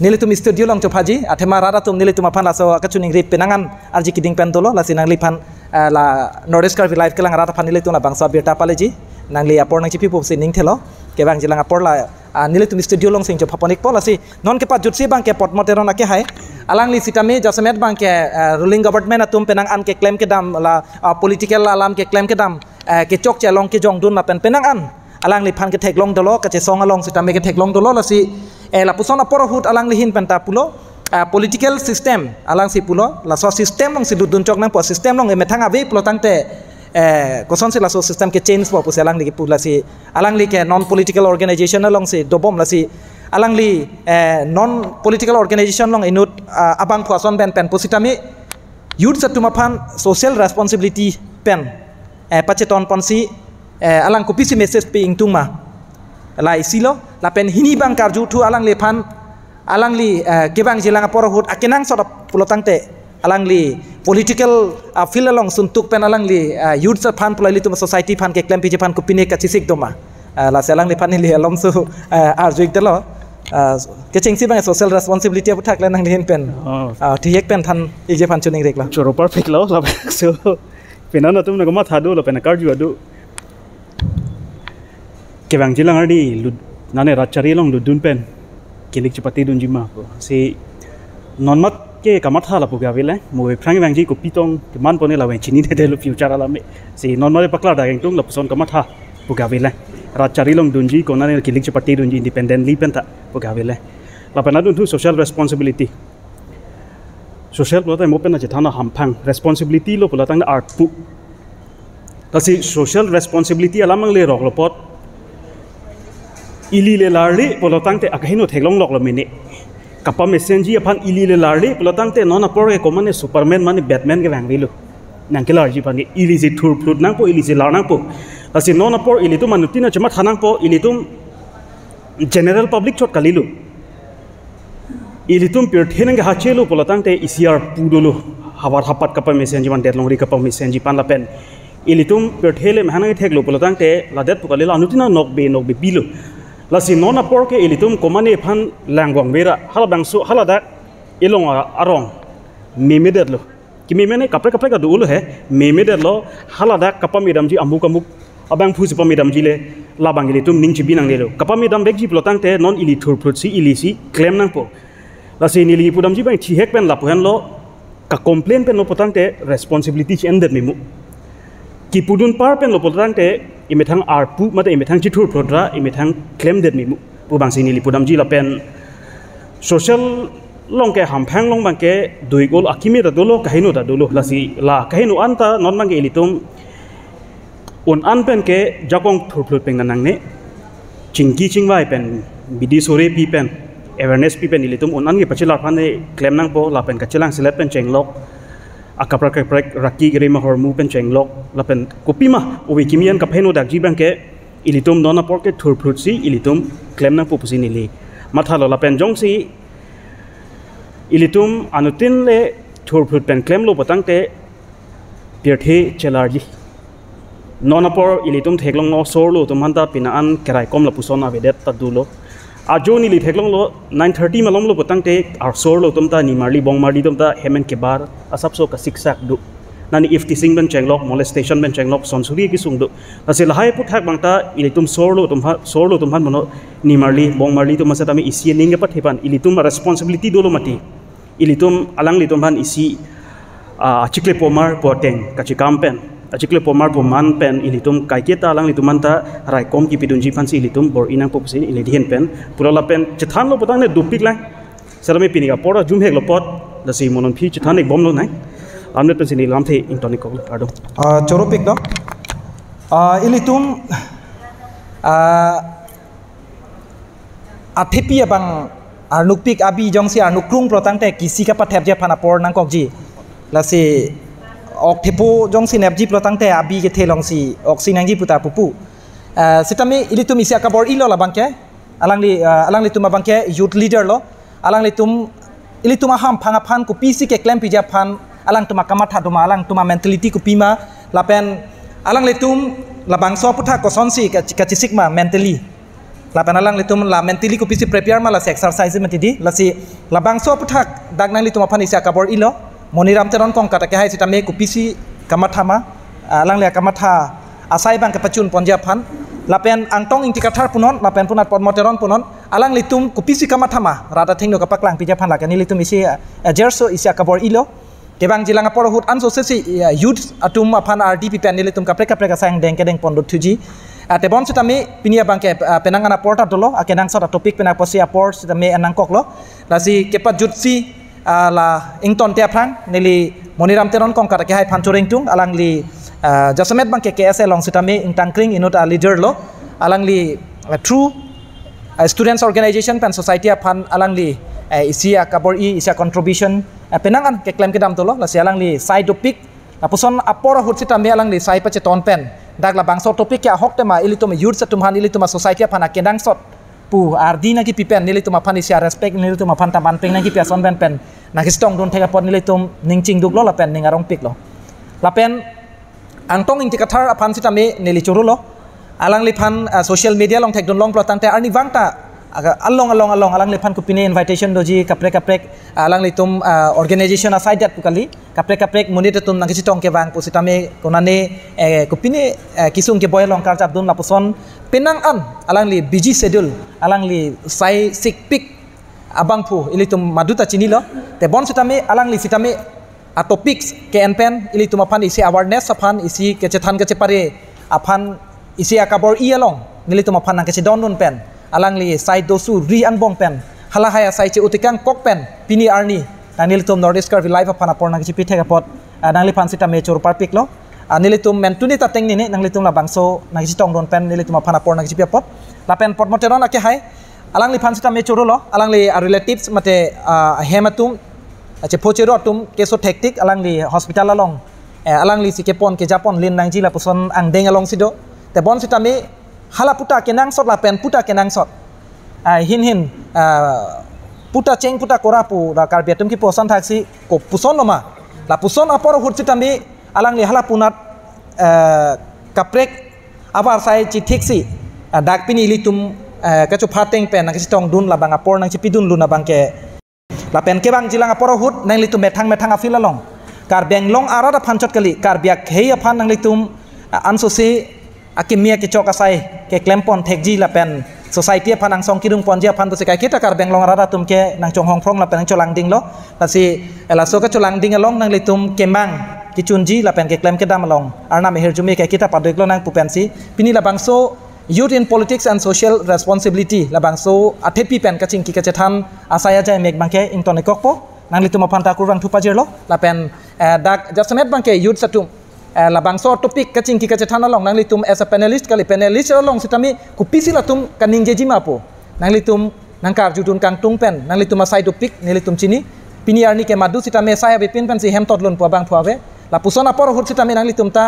nile tum studio long chopaji athema rara tum nile tuma phana so akachu ning rip penangan arji kiding pen dolo la sinangli phan la noreskar live kelang rata phanile tuna bangsa beta paleji nang le apor nang chipi pop se ning thelo ke bang jilang apor la anile tumi studio long sing chapa panik pola si non ke pat jutsi bang ke pot motero na ke hai alang li sitami jasamet bang ke ruling government atum penang an ke claim ke dam la political alam ke claim ke dam ke chok che long ke jong dun na pen penang an alang li phan ke thek long dolo ka che song along sitami ke thek long dolo la si e la puson apor hut alang li hin penta pulo political system alang si pulo la so system long si dudun chok nang po system long e methang abe pulo tangte কচনশিলা চিষ্টেম কে চেঞ্জ পাব আলাংলি কি পুলাসি আলাংলি কে নন পলিটিকেল অৰ্গেনাইজেশ্যন লং চি ডবম লাচি আলাংলি নন পলিটিকেল অৰ্গেনাইজেশ্যন লং ইনুত আবাং ফুৱাচন পেন পেন পচিত আমি ইউথ চাত তোমাৰ ফান ছ'চিয়েল ৰেছপনচিবিলিটি পেন পাছে টন পানচি আলাং কপিচি মেছেজ পি ইং টুমা লাই চিল লা পেন হিনি বাং কাৰ্যু উঠু আলাংলি ফান আলাংলি কেবাং জিলাং পৰহুত আকেনাং চৰ পুলতাংতে আলাংলি political uh, feel along suntuk penalang li uh, youth sa pan pulali tuma society pan ke klem pije pan k u pine ka sisik d o m a uh, la selang li pan li alom so uh, arjuik dalo ke chingsi bang social responsibility apu thakle nang lihin pen uh, ti ek pen than ije pan chuning rekla choro perfect lo la so penana tum na g o ma thadu lo pen karju adu ke bang jilang ardi lu nane rachari long lu dun pen kilik chapati dun jima si non mat के कमर था लपु गया बेलें मुझे फ्रेंग वैंग को पीतों के मान पोने लवें चीनी दे दे लो पी उचारा से नॉर्मल पकला डागें तुम लपुसों कमर था पुगा बेलें रात चारी लोग दुन जी को ना ने किलिक चपटी दुन जी इंडिपेंडेंटली पेंता पुगा बेलें लपना दुन सोशल रेस्पॉन्सिबिलिटी सोशल बोलता है मोपे ना चिथा हम फैंग रेस्पॉन्सिबिलिटी लो बोलता है आर्ट पु तसी सोशल रेस्पॉन्सिबिलिटी अलाम ले रोक लो इली ले लाड़ी बोलता है अगहिनो थेलोंग लोग लो कपम एस एन जी एफान इली ले लारे पुलतांग ते नॉन अपोर के कोमने सुपरमैन माने बैटमैन के वैंग रिलो नंग के लार्जी पाने इली जी थूर फ्लूट नंग इली से लार नंग पो असे नॉन इली तुम अनुती ना चमत हनंग पो इली तुम जनरल पब्लिक छोट कलीलो इली तुम पिरठे नंग हाचे लो पुलतांग ते इसी आर पूडोलो हवार हपत कपम एस एन जी मान डेट लोंगरी कपम एस जी पान लपेन इली तुम पिरठे ले महनंग थेक लो पुलतांग लादेत पुकलीलो अनुती ना नोक बे नोक बे बीलो la si nona porke ke ilitum komani phan langwang bera halabang su halada ilong arong mimeder lo kimi mene kapre kapre ka ulo he mimeder lo halada kapamidam ji amuk amuk abang phusi pamidam ji le labang ilitum ning binang lelo kapamidam bekji plotang te non ili thur ilisi si nang po la si nili pudam ji bang thi pen la lo ka komplain pen lo potang te responsibility chi ender mimu kipudun par pen lo potang te इमेथंग आर पु मत इमेथंग चिथुर फ्रोद्रा इमेथंग क्लेम देत मी पु नि लिपुदम जि लपेन सोशल लोंके हमफेंग लोंग बांके दुइ गोल अकिमे दा दोलो कहिनो दा दोलो लासी ला कहिनो अनता नन मांगे इलितुम उन अन पेन के जकोंग थुर फ्लो पेंग नंग ने चिंगकी चिंगवाय पेन बिदि सोरे पी पेन अवेयरनेस पि पेन इलितुम उन अन गे पचिला फाने क्लेम नंग बो ला पेन कचिलांग सिलेपेन चेंग लोक akaprak prak raki gre ma hor mu pen cheng lok la pen kopi ma o wi kimian ka phenu dak jiban ke ili tum dona por ke thur phut si ili tum klem na pupusi ni li matha lo la pen jong si ili tum anutin le thur phut pen klem lo patang te pyerthi chelar ji nona por ili tum theklong no sor lo tum han ta pina an kerai kom la puson a vedet ta du lo আজোনি লি ফেকলং ল নাইন থাৰ্টি মালম লো পতংটে আৰু চোৰ লো তোমতা নিমাৰলি বংমাৰলি তোমতা হেমেন কে বাৰ আচাপ চৌ কা চিক্স দু নানি ইফ টিচিং বেন চেংলক মলে ষ্টেচন বেন চেংলক চনচুৰি কি চুং দু আছে লাহাই পু থাক বাংটা ইলি তুম চৰ লো তোমা চৰ লো তোমাৰ মনত নিমাৰলি বংমাৰলি তোম আছে আমি ইচিয়ে নিং এপাত সেইপান ইলি তোম ৰেছপনচিবিলিটি দলো মাতি ইলি তুম আলাং তোমান ইচি আচিকলে পমাৰ পোৱা টেং কাচি কাম পেন achikle pomar bo man pen ilitum kaike ta lang lituman ta rai kom ki pidun ji ilitum bor inang popsin ili pen purala pen chithan lo potang ne dupik lang sarame pinika pora jum hek lo pot da si monon phi chithan ek bom lo nai amne pen sini lamthe the intonic ko pardo ah, ah, ah, a choropik no a ilitum a athepi abang arnukpik abi jongsi arnukrung protang te kisika pathep je phana por nang kok ji ok tepo jong sinap ji pro tang te abi ke te long si ok sinang ji puta pupu eh, sitami ili tum isi akabor ilo la bangke alang li eh, alang li tum ma bangke youth leader lo alang li tum ili tum aham phanga phan ku pc ke klem pija phan alang tum akama tha do ma alang tum mentality ku pima la pen alang li tum la bangso putha ko ka chisik ma mentally la pen alang li tum la mentally ku pc prepare ma la exercise ma ti di la si la bangso putha dag nang li tum aham isi akabor ilo teron kongka kata kehai sitame kupisi kamathama lea kamatha asai bang kapachun pon japan lapen angtong ingti kathar punon lapen punat moteron punon alang litum kupisi kamathama rata kapak lang pija phan lakani litum isi jerso isi akabor ilo kebang jilanga porohut anso sesi yud atum aphan rdp panel litum kapre kapre kasang dengke deng pondo thuji tebon sitami pinia bangke penangana porta dolo akenang sota topik penak posi apor sitame anang koklo rasi kepat jutsi ala ington tia ni nili moniram teron kong kara ke hai pan turing tung alang li jasamet bang ke ke ese long sitame tang kring inut a leader lo alang li eh, true eh, students organization pan society pan alang li eh, isi a kabor i a contribution a penangan ke klem ke dam to lo la alang li side topic apuson nah, apor hut sitame alang li side pa che ton pen dagla bangso topic ke hok tema ili to me sa tumhan ili to a society a kendang sot pu ardi ki pipen nilai tu mapan isya respect nilai tu mapan tapan ping naki piason pen pen ki stong don teka pon nilai tu ching duk lo la pen arong pik lo la pen tong ing tikathar apan sitame nilai churu lo alang lipan ah, social media long tek don long te arni vangta aga along along along alang lepan ku pine invitation doji kaprek kaprek alang le tum ah, organization aside dat pukali kaprek, kaprek munite tum nangisi tong ke bang pusitame, konane eh, kupine pine eh, kisung ke boy long kar chap dun lapuson penang an along le busy schedule along le sai sik pik abang pu ili tum maduta lo te bon sitame alang le sitame a topics ke ili tum apan isi awareness apan isi ke chethan ke chepare apan isi akabor ialong nili tum apan nangisi don don pen Alangli li sai dosu ri anbong bong pen hala haya sai che utikang kok pen pini arni nangli tum Nordic karvi life apana porna kichi pithe kapot ah, nangli pansita mechur par piklo anili ah, tum mentuni ta tengni nini nangli tum la bangso nangji tong don pen nili tum apana porna kichi piapot la pen pot moteron ake hai Alangli li pansita mechur lo alang li ah, relatives mate hematum ache pochero tum keso tactic alangli hospital along eh, alang li sike pon ke japon lin nangji la puson ang deng along sido te bon me hala puta kenang sot pen puta kenang sot ai ah, hin hin ah, puta ceng puta korapu da kar betum ki posan thaksi ko puson loma la puson apor hurci tambi alang li hala punat eh, kaprek abar sai chi thiksi ah, dak pini li tum eh, kachu phateng pen na kisitong dun bang apor nang chi pidun luna bangke la pen ke bang jilang apor hut nang li tum metang methang long kar long arada phanchot kali kar biak hei aphan nang li tum ansosi aki mia ke choka asai ke klempon thekji la pen society apa nang song kirung pon dia phan se kai kita kar beng long rara tum ke nang chong hong prong la pen cholang ding lo la si ela so ka cholang ding along nang le tum ke mang ki chunji la pen ke klem ke dam along ar na me her jumi ke kita padek lo nang pupensi pini la bang so youth in politics and social responsibility la bang so athepi pen kaching ki kache tham asaya jai mek bang ke intone kokpo nang le tum phan kurang thupa jer lo la pen eh, dak jasanet bang ke youth satum Eh, la bang so topic ka ching ki ka thana long nang li tum as a panelist ka li panelist long sitami ku pisi la tum kaning je jima po nang li tum nang kar jutun kang tung pen nang li tum asai topic ni li tum chini pini arni ke madu sitami sai abi pin pen si hem tot lon po bang thuabe la pusona por hur sitami nang li tum ta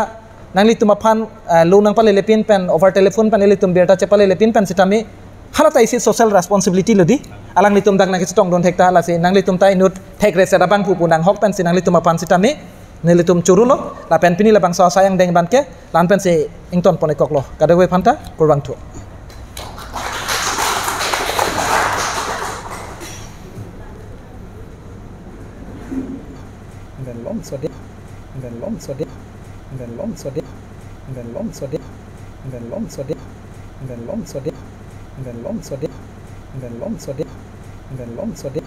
nang li tum aphan eh, lo nang pale le pin pen over telephone pen li tum berta chepale le pin pen sitami halata isi social responsibility lodi alang li tum dak nang ki tong don thek la si nang tum ta inut thek re sa bang pu pu nang hok pen si nang li tum apan sitami nele tum churulo la pen pini la bang so sayang deng ban ke lan pen se ington pone kok lo kada we phanta kurbang thu then long so de, then long so de, then long so de, then long so de, then long so de, then long so de, then long so de, then long so de, then long so de.